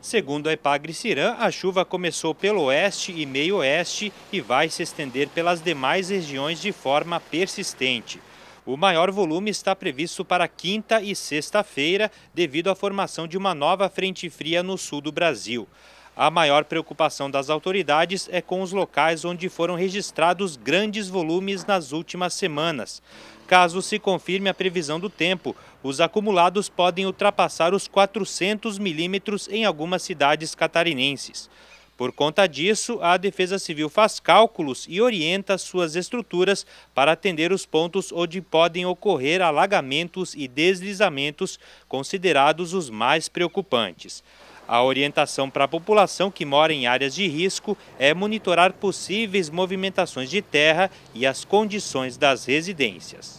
Segundo a Epagre Cirã, a chuva começou pelo oeste e meio-oeste e vai se estender pelas demais regiões de forma persistente. O maior volume está previsto para quinta e sexta-feira, devido à formação de uma nova frente fria no sul do Brasil. A maior preocupação das autoridades é com os locais onde foram registrados grandes volumes nas últimas semanas. Caso se confirme a previsão do tempo, os acumulados podem ultrapassar os 400 milímetros em algumas cidades catarinenses. Por conta disso, a Defesa Civil faz cálculos e orienta suas estruturas para atender os pontos onde podem ocorrer alagamentos e deslizamentos considerados os mais preocupantes. A orientação para a população que mora em áreas de risco é monitorar possíveis movimentações de terra e as condições das residências.